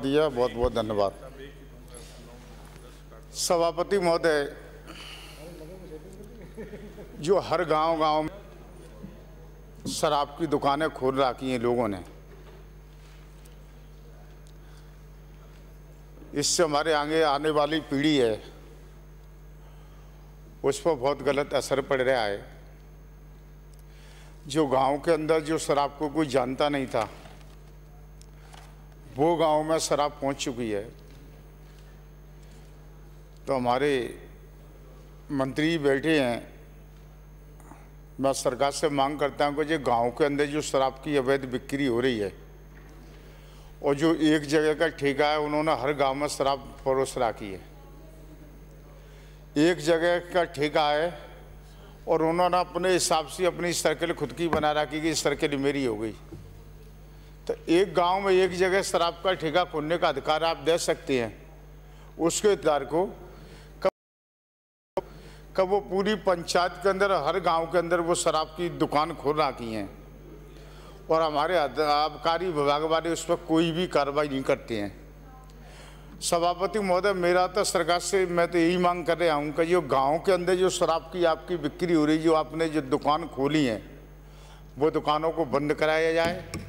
दिया बहुत बहुत धन्यवाद सभापति महोदय जो हर गांव गांव में शराब की दुकानें खोल रखी हैं लोगों ने इससे हमारे आगे आने वाली पीढ़ी है उस पर बहुत गलत असर पड़ रहा है जो गांव के अंदर जो शराब को कोई जानता नहीं था वो गांव में शराब पहुंच चुकी है तो हमारे मंत्री बैठे हैं मैं सरकार से मांग करता हूँ कि जो गांव के अंदर जो शराब की अवैध बिक्री हो रही है और जो एक जगह का ठेका है उन्होंने हर गांव में शराब परोस रखी है एक जगह का ठेका है और उन्होंने अपने हिसाब से अपनी सर्किल खुद की बना रखी कि सर्किल मेरी हो गई तो एक गांव में एक जगह शराब का ठेका खोलने का अधिकार आप दे सकते हैं उसके अधिकार को कब कब वो पूरी पंचायत के अंदर हर गांव के अंदर वो शराब की दुकान खोल रखी हैं और हमारे आबकारी विभाग वाले उस पर कोई भी कार्रवाई नहीं करते हैं सभापति महोदय मेरा तो सरकार से मैं तो यही मांग कर रहा हूँ कि जो गांव के अंदर जो शराब की आपकी बिक्री हो रही जो आपने जो दुकान खोली है वो दुकानों को बंद कराया जाए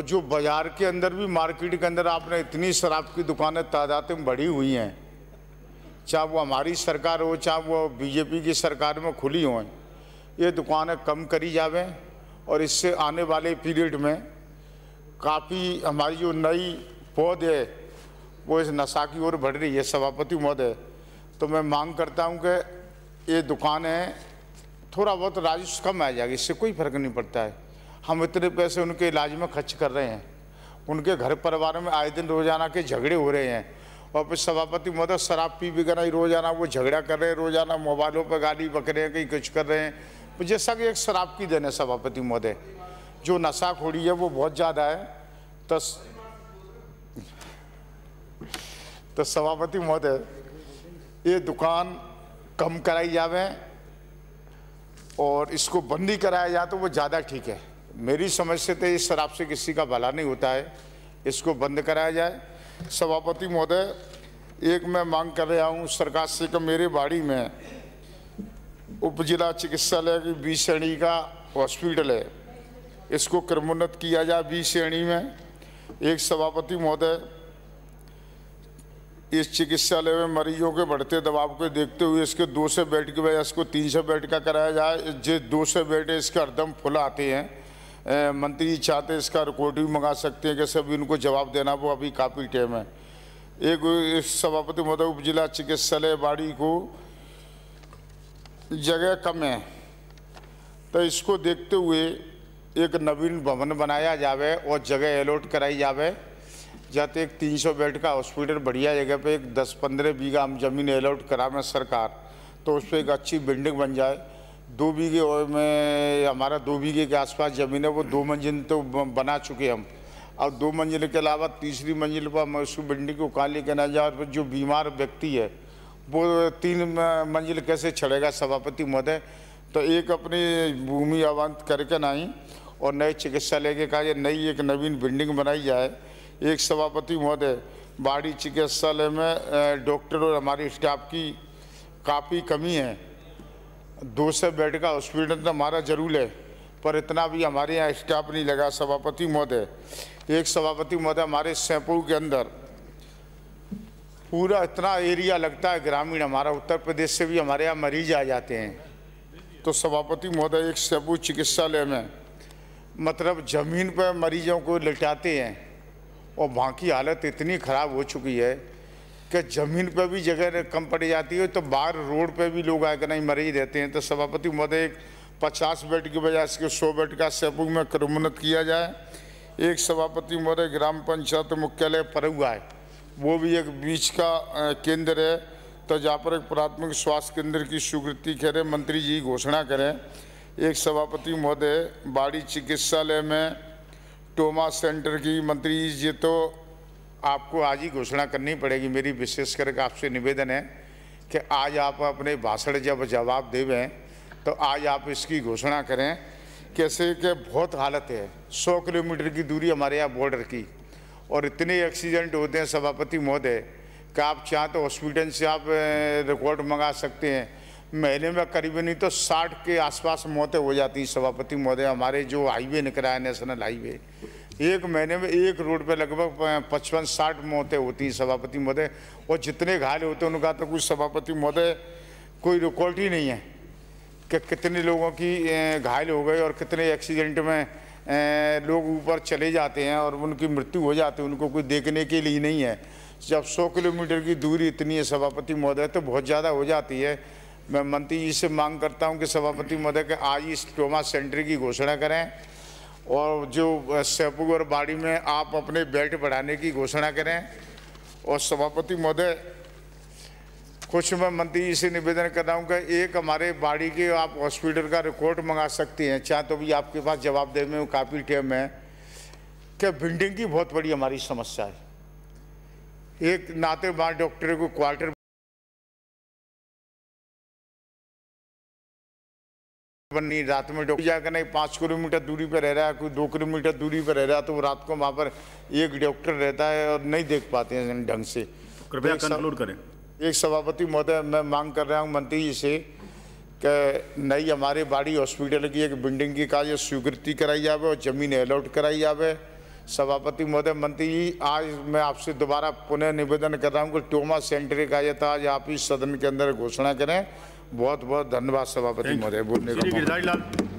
और जो बाजार के अंदर भी मार्केट के अंदर आपने इतनी शराब की दुकानें तादाद में बढ़ी हुई हैं चाहे वो हमारी सरकार हो चाहे वो बीजेपी की सरकार में खुली हों ये दुकानें कम करी जावें और इससे आने वाले पीरियड में काफ़ी हमारी जो नई पौध है वो इस नशा की ओर बढ़ रही है सभापति महोदय तो मैं मांग करता हूँ कि ये दुकानें थोड़ा बहुत राजस्व कम आ जाएगी इससे कोई फर्क नहीं पड़ता है हम इतने पैसे उनके इलाज में खर्च कर रहे हैं उनके घर परिवार में आए दिन रोजाना के झगड़े हो रहे हैं और फिर सभापति महोदय शराब पी भी कर रोजाना वो झगड़ा कर रहे हैं रोजाना मोबाइलों पर गाली बक रहे हैं कहीं कुछ कर रहे हैं जैसा कि एक शराब की देन है सभापति महोदय जो नशाखोरी है वो बहुत ज़्यादा है तो तो सभापति महोदय ये दुकान कम कराई जावे और इसको बंदी कराया जाए तो वो ज़्यादा ठीक है मेरी समझ से तो इस शराब से किसी का भला नहीं होता है इसको बंद कराया जाए सभापति महोदय एक मैं मांग कर रहा हूँ सरकार से कि मेरे बाड़ी में उप जिला चिकित्सालय की बी श्रेणी का हॉस्पिटल है इसको क्रमोन्नत किया जाए बी श्रेणी में एक सभापति महोदय इस चिकित्सालय में मरीजों के बढ़ते दबाव को देखते हुए इसके दो सौ बेड की वजह इसको तीन सौ बेड का कराया जाए जिस दो सौ बेड इसके हरदम फुल आते हैं मंत्री चाहते हैं इसका रिकॉर्ड भी मंगा सकते हैं कि सब इनको जवाब देना वो अभी काफ़ी टाइम है एक सभापति महोदय उप जिला चिकित्सालय बाड़ी को जगह कम है तो इसको देखते हुए एक नवीन भवन बनाया जावे और जगह अलॉट कराई जावे जाते एक 300 बेड का हॉस्पिटल बढ़िया जगह पे एक 10-15 बीघा हम जमीन अलॉट करा में सरकार तो उस पर एक अच्छी बिल्डिंग बन जाए दो बीघे में हमारा दो बीघे के आसपास ज़मीन है वो दो मंजिल तो बना चुके हम और दो मंजिल के अलावा तीसरी मंजिल पर हम उस बिल्डिंग को कहाँ लेके ना जाए और जो बीमार व्यक्ति है वो तीन मंजिल कैसे चढ़ेगा सभापति महोदय तो एक अपनी भूमि आवंत करके ना ही और नए चिकित्सालय के कहा नई एक नवीन बिल्डिंग बनाई जाए एक सभापति महोदय बाड़ी चिकित्सालय में डॉक्टर और हमारे स्टाफ की काफ़ी कमी है दो सौ बेड का हॉस्पिटल तो हमारा जरूर है पर इतना भी हमारे यहाँ स्टाफ नहीं लगा सभापति महोदय एक सभापति महोदय हमारे सैपुर के अंदर पूरा इतना एरिया लगता है ग्रामीण हमारा उत्तर प्रदेश से भी हमारे यहाँ मरीज आ जाते हैं तो सभापति महोदय एक सैंपू चिकित्सालय में मतलब ज़मीन पर मरीजों को लटाते हैं और वहाँ की हालत इतनी ख़राब हो चुकी है कि जमीन पर भी जगह कम पड़ जाती है तो बाहर रोड पर भी लोग आकर नहीं मरे ही रहते हैं तो सभापति महोदय एक पचास बेड की बजाय इसके सौ बेड का सेपू में क्रमोन्नत किया जाए एक सभापति महोदय ग्राम पंचायत मुख्यालय परुआ है वो भी एक बीच का केंद्र है तो जहाँ पर एक प्राथमिक स्वास्थ्य केंद्र की स्वीकृति करें मंत्री जी घोषणा करें एक सभापति महोदय बाड़ी चिकित्सालय में टोमा सेंटर की मंत्री जी तो आपको आज ही घोषणा करनी पड़ेगी मेरी विशेष करके आपसे निवेदन है कि आज आप अपने भाषण जब जवाब देवें तो आज आप इसकी घोषणा करें कैसे कि बहुत हालत है सौ किलोमीटर की दूरी हमारे यहाँ बॉर्डर की और इतने एक्सीडेंट होते हैं सभापति महोदय कि आप चाह तो हॉस्पिटल से आप रिकॉर्ड मंगा सकते हैं महीने में करीबन ही तो साठ के आसपास मौतें हो जाती हैं सभापति महोदय हमारे जो हाईवे निकला है नेशनल हाईवे एक महीने में एक रोड पे लगभग पचपन साठ मौतें होती हैं सभापति महोदय और जितने घायल होते हैं उनका तो कुछ सभापति महोदय कोई रिकॉर्ड ही नहीं है कि कितने लोगों की घायल हो गए और कितने एक्सीडेंट में लोग ऊपर चले जाते हैं और उनकी मृत्यु हो जाती है उनको कोई देखने के लिए नहीं है जब 100 किलोमीटर की दूरी इतनी है सभापति महोदय तो बहुत ज़्यादा हो जाती है मैं मंत्री जी से मांग करता हूं कि सभापति महोदय के आज इस ट्रोमा सेंटर की घोषणा करें और जो सैपुगर बाड़ी में आप अपने बेल्ट बढ़ाने की घोषणा करें और सभापति महोदय कुछ मैं मंत्री जी से निवेदन कर रहा हूँ कि एक हमारे बाड़ी के आप हॉस्पिटल का रिकॉर्ड मंगा सकती हैं चाहे तो भी आपके पास जवाब दे में काफ़ी टेम है कि बिल्डिंग की बहुत बड़ी हमारी समस्या है एक नाते वहाँ डॉक्टर को क्वार्टर बनी रात में डॉक्टर जाकर नहीं पाँच किलोमीटर दूरी पर रह रहा है कोई दो किलोमीटर दूरी पर रह रहा है तो रात को वहाँ पर एक डॉक्टर रहता है और नहीं देख पाते हैं ढंग से कृपया तो कंक्लूड करें एक सभापति महोदय मैं मांग कर रहा हूँ मंत्री जी से कि नई हमारे बाड़ी हॉस्पिटल की एक बिल्डिंग की कार्य स्वीकृति कराई जावे और ज़मीन अलॉट कराई जावे सभापति महोदय मंत्री जी आज मैं आपसे दोबारा पुनः निवेदन कर रहा हूँ कि ट्योमा सेंटर का आज आप इस सदन के अंदर घोषणा करें बहुत बहुत धन्यवाद सभापति महोदय बोलने का